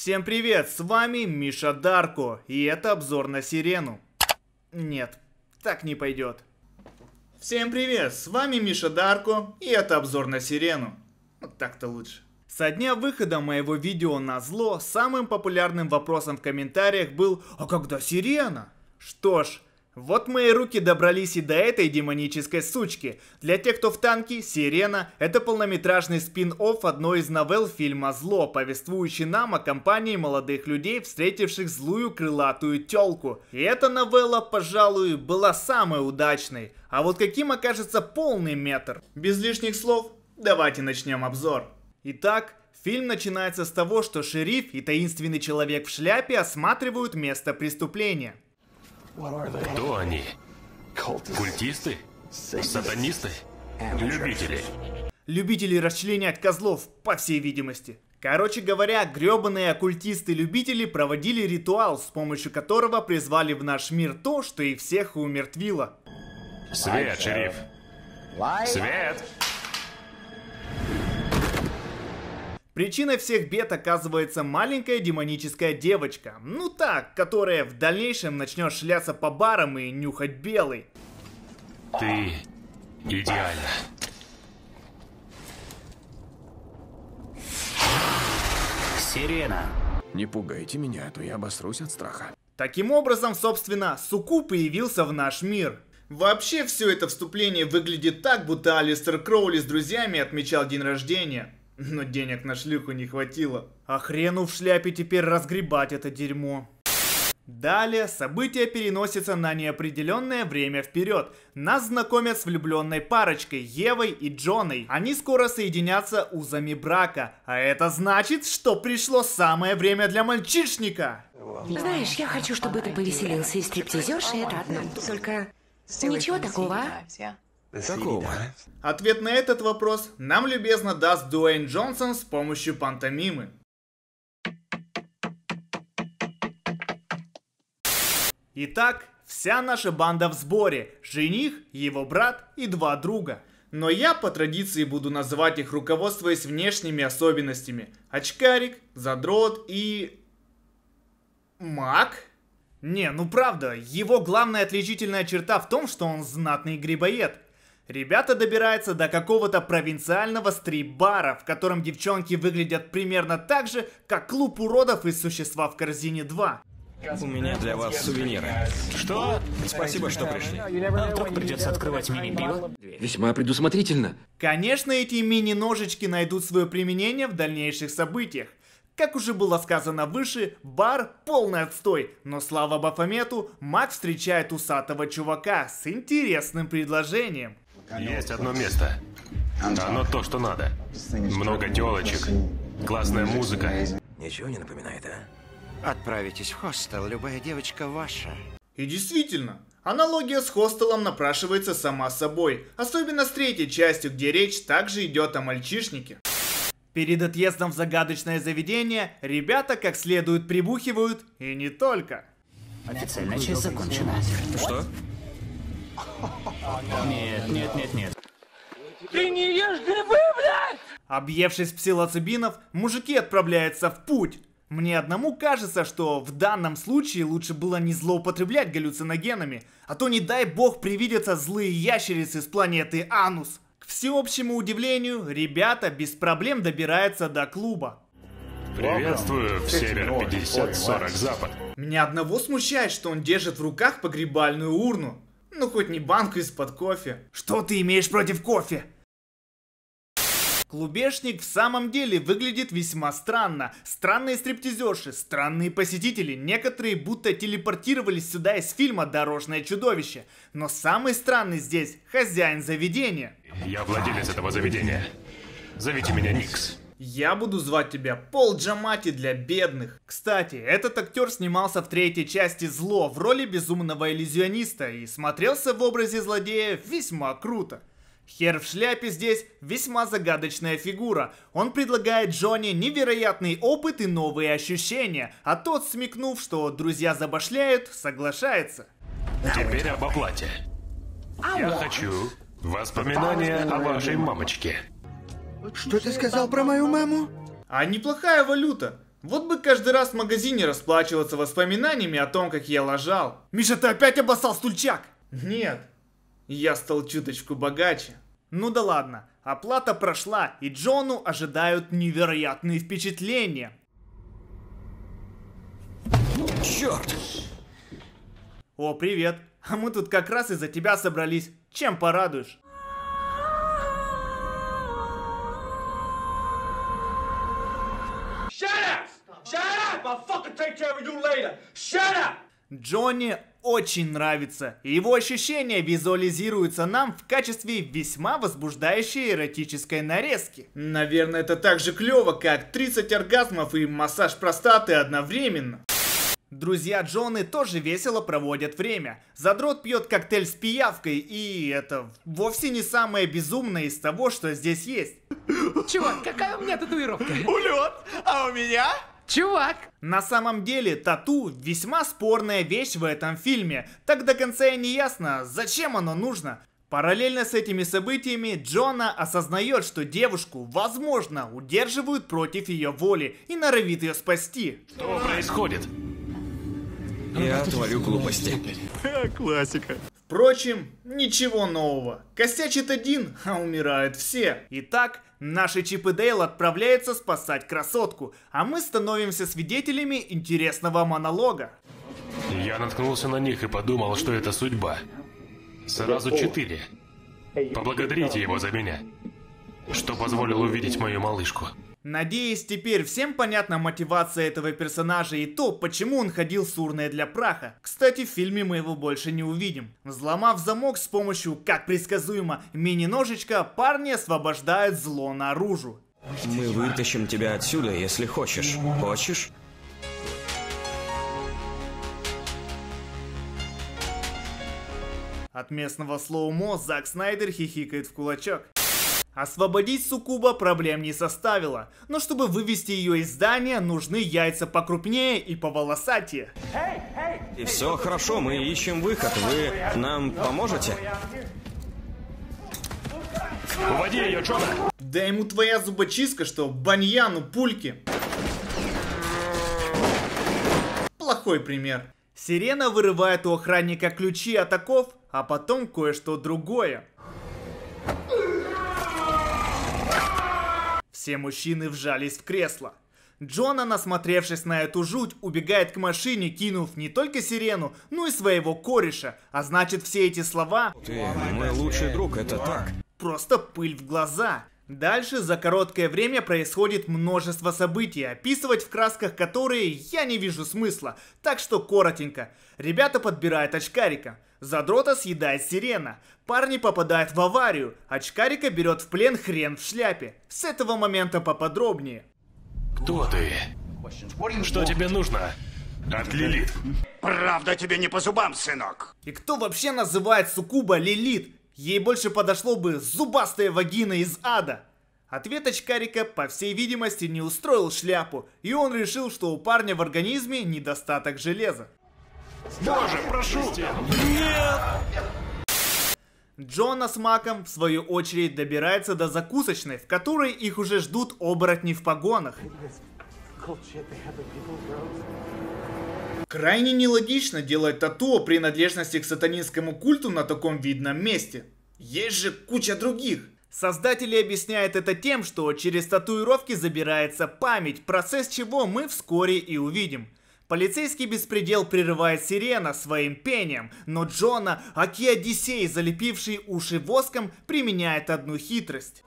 Всем привет, с вами Миша Дарко, и это обзор на Сирену. Нет, так не пойдет. Всем привет, с вами Миша Дарко, и это обзор на Сирену. Вот так-то лучше. Со дня выхода моего видео на зло, самым популярным вопросом в комментариях был «А когда сирена?». Что ж, вот мои руки добрались и до этой демонической сучки. Для тех, кто в танке, «Сирена» — это полнометражный спин-офф одной из новелл фильма «Зло», повествующий нам о компании молодых людей, встретивших злую крылатую тёлку. И эта новелла, пожалуй, была самой удачной. А вот каким окажется полный метр? Без лишних слов, давайте начнем обзор. Итак, Фильм начинается с того, что шериф и таинственный человек в шляпе осматривают место преступления. Кто они? Культисты? Сатанисты? Любители? Любители расчленять козлов, по всей видимости. Короче говоря, гребаные оккультисты-любители проводили ритуал, с помощью которого призвали в наш мир то, что и всех умертвило. Свет, шериф! Свет! Причиной всех бед оказывается маленькая демоническая девочка. Ну так, которая в дальнейшем начнет шляться по барам и нюхать белый. Ты идеально. Сирена. Не пугайте меня, а то я обосрусь от страха. Таким образом, собственно, Суку появился в наш мир. Вообще, все это вступление выглядит так, будто Алистер Кроули с друзьями отмечал день рождения. Но денег на шлюху не хватило. А хрену в шляпе теперь разгребать это дерьмо. Далее события переносятся на неопределенное время вперед. Нас знакомят с влюбленной парочкой Евой и Джоной. Они скоро соединятся узами брака. А это значит, что пришло самое время для мальчишника. Знаешь, я хочу, чтобы ты повеселился и стриптизерши это одно. Только ничего такого, а? Какого? Ответ на этот вопрос нам любезно даст Дуэйн Джонсон с помощью пантомимы. Итак, вся наша банда в сборе. Жених, его брат и два друга. Но я по традиции буду называть их, руководствуясь внешними особенностями. Очкарик, задрот и... Маг? Не, ну правда, его главная отличительная черта в том, что он знатный грибоед. Ребята добираются до какого-то провинциального стрип-бара, в котором девчонки выглядят примерно так же, как клуб уродов из «Существа в корзине 2». У меня для вас сувениры. Что? Спасибо, что пришли. Нам вдруг придется открывать мини-пиво? Весьма предусмотрительно. Конечно, эти мини-ножички найдут свое применение в дальнейших событиях. Как уже было сказано выше, бар полный отстой, но слава Бафомету, Макс встречает усатого чувака с интересным предложением. Есть одно место. Оно то, что надо. Много телочек, классная музыка. Ничего не напоминает, а? Отправитесь в хостел, любая девочка ваша. И действительно, аналогия с хостелом напрашивается сама собой, особенно с третьей частью, где речь также идет о мальчишнике. Перед отъездом в загадочное заведение ребята как следует прибухивают, и не только. Официальная часть закончена. Что? Нет, нет, нет, нет. Ты не ешь грибы, блядь! Объевшись псилоцибинов, мужики отправляются в путь. Мне одному кажется, что в данном случае лучше было не злоупотреблять галлюциногенами, а то не дай бог привидятся злые ящерицы с планеты Анус. К всеобщему удивлению, ребята без проблем добираются до клуба. Приветствую, в север 50-40 запад. Меня одного смущает, что он держит в руках погребальную урну. Ну, хоть не банку из-под кофе. Что ты имеешь против кофе? Клубешник в самом деле выглядит весьма странно. Странные стриптизерши, странные посетители, некоторые будто телепортировались сюда из фильма «Дорожное чудовище». Но самый странный здесь – хозяин заведения. Я владелец этого заведения. Зовите меня Никс. Я буду звать тебя Пол Джамати для бедных. Кстати, этот актер снимался в третьей части «Зло» в роли безумного иллюзиониста и смотрелся в образе злодея весьма круто. Хер в шляпе здесь весьма загадочная фигура. Он предлагает Джонни невероятный опыт и новые ощущения, а тот, смекнув, что друзья забашляют, соглашается. Теперь об оплате. Я хочу воспоминания о вашей мамочке. Что ты сказал про мою маму? А неплохая валюта. Вот бы каждый раз в магазине расплачиваться воспоминаниями о том, как я лажал. Миша, ты опять обоссал стульчак? Нет. Я стал чуточку богаче. Ну да ладно, оплата прошла, и Джону ожидают невероятные впечатления. Ну, черт! О, привет! А мы тут как раз из-за тебя собрались. Чем порадуешь? Джонни очень нравится, и его ощущения визуализируются нам в качестве весьма возбуждающей эротической нарезки. Наверное, это так же клево, как 30 оргазмов и массаж простаты одновременно. Друзья Джоны тоже весело проводят время. Задрот пьет коктейль с пиявкой, и это вовсе не самое безумное из того, что здесь есть. Чувак, какая у меня татуировка? Улет, а у меня Чувак! На самом деле, тату весьма спорная вещь в этом фильме, так до конца и не ясно, зачем оно нужно. Параллельно с этими событиями Джона осознает, что девушку, возможно, удерживают против ее воли и норовит ее спасти. Что происходит? Я ну, творю глупости. Классика. Впрочем, ничего нового. Косячит один, а умирают все. Итак, Наши Чип и Дейл отправляются спасать красотку, а мы становимся свидетелями интересного монолога. Я наткнулся на них и подумал, что это судьба. Сразу четыре. Поблагодарите его за меня, что позволил увидеть мою малышку. Надеюсь, теперь всем понятна мотивация этого персонажа и то, почему он ходил с урной для праха. Кстати, в фильме мы его больше не увидим. Взломав замок с помощью, как предсказуемо, мини-ножичка, парни освобождают зло наружу. Мы вытащим тебя отсюда, если хочешь. Хочешь? От местного слоумо Зак Снайдер хихикает в кулачок. Освободить Сукуба проблем не составило, но чтобы вывести ее из здания, нужны яйца покрупнее и поволосатее. И все хорошо, мы ищем выход. Вы нам поможете? Уводи ее, Джона! Да ему твоя зубочистка, что баньяну пульки. Плохой пример. Сирена вырывает у охранника ключи от оков, а потом кое-что другое. Все мужчины вжались в кресло. Джона, насмотревшись на эту жуть, убегает к машине, кинув не только сирену, но и своего кореша. А значит, все эти слова... Ты мой лучший друг, это так. Просто пыль в глаза. Дальше за короткое время происходит множество событий, описывать в красках которые я не вижу смысла, так что коротенько. Ребята подбирают очкарика. Задрота съедает сирена. Парни попадают в аварию. Очкарика берет в плен хрен в шляпе. С этого момента поподробнее. Кто ты? Что тебе нужно? От Лилит. Правда тебе не по зубам, сынок. И кто вообще называет Сукуба Лилит? Ей больше подошло бы зубастая вагина из ада. Ответ очкарика, по всей видимости, не устроил шляпу, и он решил, что у парня в организме недостаток железа. Боже, прошу! Нет! Джона с Маком, в свою очередь, добирается до закусочной, в которой их уже ждут оборотни в погонах. Крайне нелогично делать тату о принадлежности к сатанинскому культу на таком видном месте. Есть же куча других. Создатели объясняют это тем, что через татуировки забирается память, процесс чего мы вскоре и увидим. Полицейский беспредел прерывает сирена своим пением, но Джона, Аки Одиссей, залепивший уши воском, применяет одну хитрость.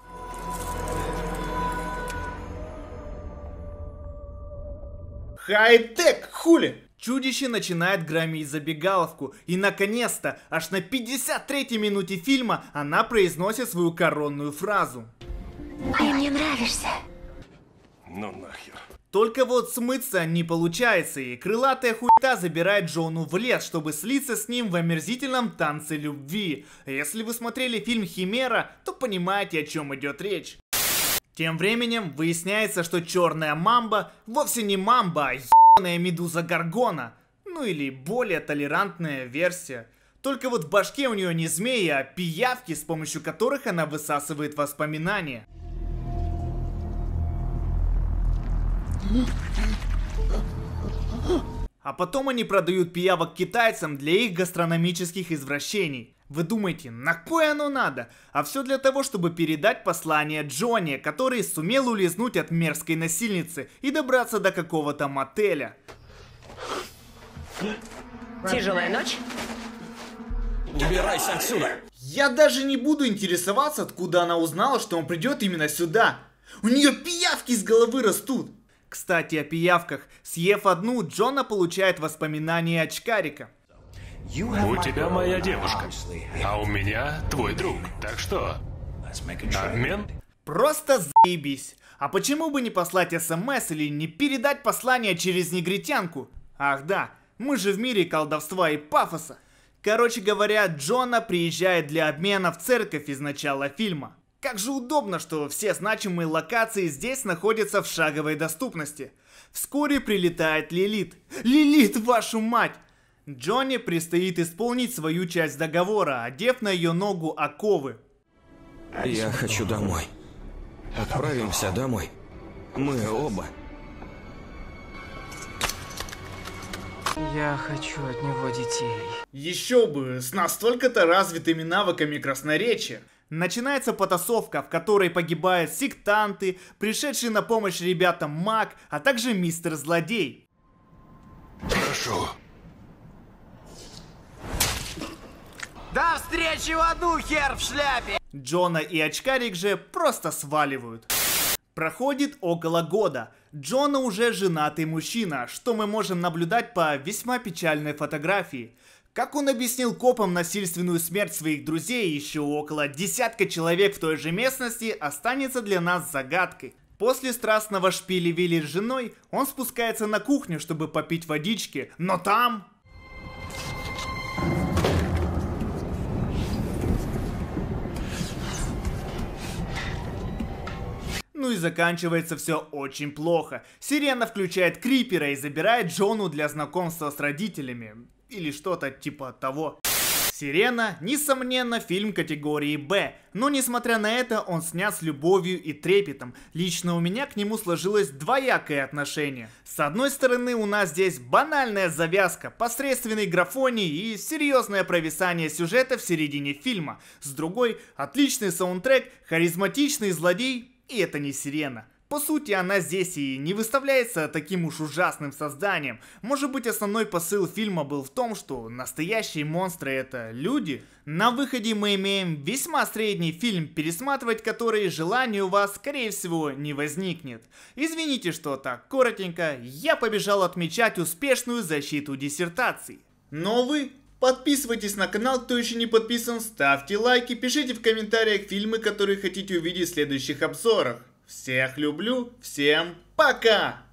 Хай-тек, хули! Чудище начинает громить забегаловку, и наконец-то, аж на 53-й минуте фильма, она произносит свою коронную фразу. Ты мне нравишься. Ну нахер. Только вот смыться не получается, и крылатая хуйта забирает Джону в лес, чтобы слиться с ним в омерзительном танце любви. Если вы смотрели фильм «Химера», то понимаете, о чем идет речь. Тем временем выясняется, что черная мамба вовсе не мамба, а медуза Гаргона, ну или более толерантная версия. Только вот в башке у нее не змеи, а пиявки, с помощью которых она высасывает воспоминания. А потом они продают пиявок китайцам для их гастрономических извращений. Вы думаете, на кое оно надо? А все для того, чтобы передать послание Джонни, который сумел улизнуть от мерзкой насильницы и добраться до какого-то мотеля. Тяжелая ночь? Убирайся отсюда! Я даже не буду интересоваться, откуда она узнала, что он придет именно сюда. У нее пиявки из головы растут. Кстати, о пиявках. Съев одну, Джона получает воспоминания очкарика. У тебя моя девушка, а у меня твой друг. Так что, обмен? Просто заебись. А почему бы не послать смс или не передать послание через негритянку? Ах да, мы же в мире колдовства и пафоса. Короче говоря, Джона приезжает для обмена в церковь из начала фильма. Как же удобно, что все значимые локации здесь находятся в шаговой доступности. Вскоре прилетает Лилит. Лилит, вашу мать! Джонни предстоит исполнить свою часть договора, одев на ее ногу оковы. Я хочу домой. Отправимся домой. Мы оба. Я хочу от него детей. Еще бы, с настолько-то развитыми навыками красноречия. Начинается потасовка, в которой погибают сектанты, пришедшие на помощь ребятам маг, а также мистер злодей. Хорошо. До встречи в аду, хер в шляпе! Джона и очкарик же просто сваливают. Проходит около года. Джона уже женатый мужчина, что мы можем наблюдать по весьма печальной фотографии. Как он объяснил копам насильственную смерть своих друзей, еще около десятка человек в той же местности останется для нас загадкой. После страстного шпили-вили с женой, он спускается на кухню, чтобы попить водички, но там Ну и заканчивается все очень плохо. Сирена включает Крипера и забирает Джону для знакомства с родителями. Или что-то типа того. «Сирена» — несомненно фильм категории «Б», но несмотря на это он снят с любовью и трепетом. Лично у меня к нему сложилось двоякое отношение. С одной стороны у нас здесь банальная завязка, посредственный графоний и серьезное провисание сюжета в середине фильма. С другой — отличный саундтрек, харизматичный злодей, и это не сирена. По сути, она здесь и не выставляется таким уж ужасным созданием. Может быть, основной посыл фильма был в том, что настоящие монстры это люди? На выходе мы имеем весьма средний фильм, пересматривать который желания у вас, скорее всего, не возникнет. Извините, что так коротенько, я побежал отмечать успешную защиту диссертации. Но, вы Подписывайтесь на канал, кто еще не подписан, ставьте лайки, пишите в комментариях фильмы, которые хотите увидеть в следующих обзорах. Всех люблю, всем пока!